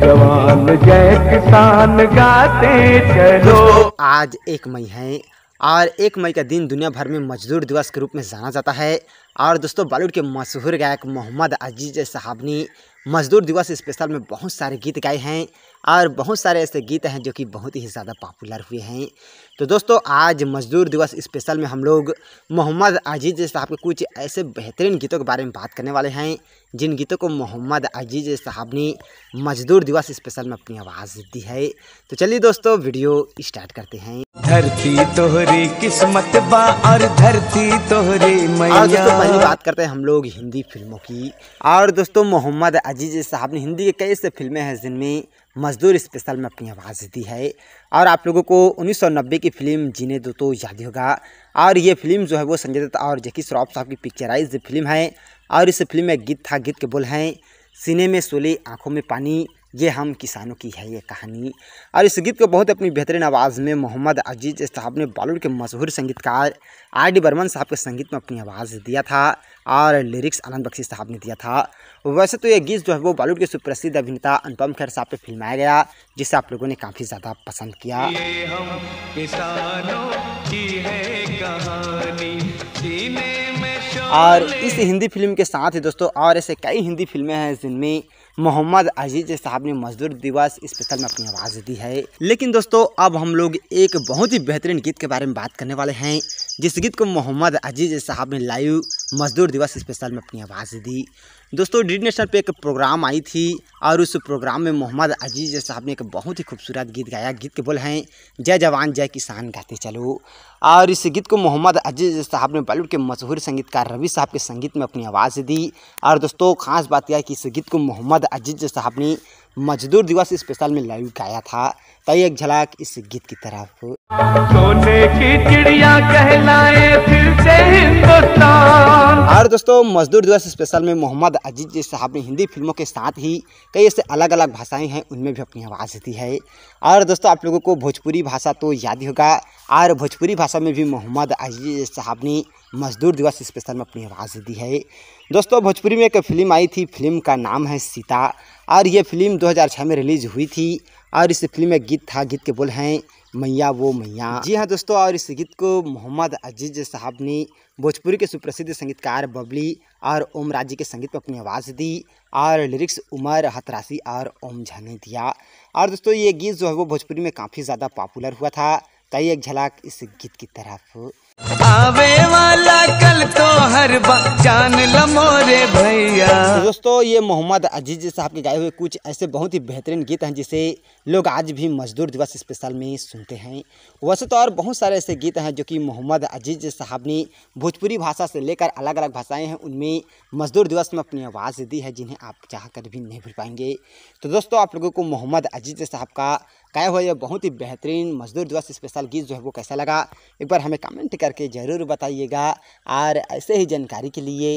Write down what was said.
जवान जय किसान गाते चलो आज एक मई है और एक मई का दिन दुनिया भर में मजदूर दिवस के रूप में जाना जाता है और दोस्तों बॉलीवुड के मशहूर गायक मोहम्मद अजीज साहब ने मजदूर दिवस स्पेशल में बहुत सारे गीत गाए हैं और बहुत सारे ऐसे गीत हैं जो कि बहुत ही ज़्यादा पॉपुलर हुए हैं तो दोस्तों आज मजदूर दिवस स्पेशल में हम लोग मोहम्मद अजीज साहब के कुछ ऐसे बेहतरीन गीतों के बारे में बात करने वाले हैं जिन गीतों को मोहम्मद अजीज साहब ने मजदूर दिवस स्पेशल में अपनी आवाज़ दी है तो चलिए दोस्तों वीडियो स्टार्ट करते हैं धरती तोहरी किस्मत बा और धरती तोहरी मैया पहली हाँ। बात करते हैं हम लोग हिंदी फिल्मों की और दोस्तों मोहम्मद अजीज साहब ने हिंदी के कई से फिल्में हैं जिनमें मजदूर स्पेशल में अपनी आवाज़ दी है और आप लोगों को 1990 की फिल्म जीने दो तो याद होगा और ये फिल्म जो है वो संजय दत्त और जैकी श्रॉफ साहब की पिक्चराइज फिल्म है और इस फिल्म में गीत था गीत के बोल हैं सीने में सोले आँखों में पानी ये हम किसानों की है ये कहानी और इस गीत को बहुत अपनी बेहतरीन आवाज़ में मोहम्मद अजीज साहब ने बॉलीवुड के मशहूर संगीतकार आर डी बर्मन साहब के संगीत में अपनी आवाज़ दिया था और लिरिक्स आनंद बख्शी साहब ने दिया था वैसे तो ये गीत जो है वो बॉलीवुड के सुप्रसिद्ध अभिनेता अनुपम खेर साहब पर फिल्माया गया जिसे आप लोगों ने काफ़ी ज़्यादा पसंद किया और इस हिंदी फिल्म के साथ ही दोस्तों और ऐसे कई हिंदी फिल्में हैं जिनमें मोहम्मद अजीज साहब ने मजदूर दिवस स्पेशल में अपनी आवाज़ दी है लेकिन दोस्तों अब हम लोग एक बहुत ही बेहतरीन गीत के बारे में बात करने वाले हैं जिस गीत को मोहम्मद अजीज साहब ने लाइव मजदूर दिवस स्पेशल में अपनी आवाज़ दी दोस्तों डी नेशनल पे एक प्रोग्राम आई थी और उस प्रोग्राम में मोहम्मद अजीज साहब ने एक बहुत ही खूबसूरत गीत गाया गीत के बोल हैं जय जवान जय किसान गाते चलो और इस गीत को मोहम्मद अजीज साहब ने बॉलीवुड के मशहूर संगीतकार रवि साहब के संगीत में अपनी आवाज़ दी और दोस्तों खास बात यह कि इस गीत को Mohammad ada ajit sahab ni मजदूर दिवस स्पेशल में लाइव गाया था तय एक झलक इस गीत की तरफ सोने की चिड़िया कहलाए फिर से हिंदुस्तान और दोस्तों मजदूर दिवस स्पेशल में मोहम्मद अजीज जी साहब ने हिंदी फिल्मों के साथ ही कई ऐसे अलग अलग भाषाएं हैं उनमें भी अपनी आवाज़ दी है और दोस्तों आप लोगों को भोजपुरी भाषा तो याद ही होगा और भोजपुरी भाषा में भी मोहम्मद अजीज साहब ने मजदूर दिवस स्पेशल में अपनी आवाज़ दी है दोस्तों भोजपुरी में एक फिल्म आई थी फिल्म का नाम है सीता और ये फिल्म 2006 में रिलीज़ हुई थी और इस फिल्म में गीत था गीत के बोल हैं मैया वो मैया जी हाँ दोस्तों और इस गीत को मोहम्मद अजीज साहब ने भोजपुरी के सुप्रसिद्ध संगीतकार बबली और ओम राजी के संगीत पर अपनी आवाज़ दी और लिरिक्स उमर हतरासी और ओम झा ने दिया और दोस्तों ये गीत जो है वो भोजपुरी में काफ़ी ज़्यादा पॉपुलर हुआ था कई एक झलक इस गीत की तरफ आवे वाला कल तो हर जान लमोरे भाई तो दोस्तों ये मोहम्मद अजीज साहब के गाए हुए कुछ ऐसे बहुत ही बेहतरीन गीत हैं जिसे लोग आज भी मजदूर दिवस स्पेशल में सुनते हैं वैसे तो और बहुत सारे ऐसे गीत हैं जो कि मोहम्मद अजीज साहब ने भोजपुरी भाषा से लेकर अलग अलग भाषाएं हैं उनमें मजदूर दिवस में अपनी आवाज़ दी है जिन्हें आप चाह कर भी नहीं भूल पाएंगे तो दोस्तों आप लोगों को मोहम्मद अजीज साहब का गाया हुआ यह बहुत ही बेहतरीन मजदूर दिवस स्पेशल गीत जो है वो कैसा लगा एक बार हमें कमेंट करके ज़रूर बताइएगा और ऐसे ही जानकारी के लिए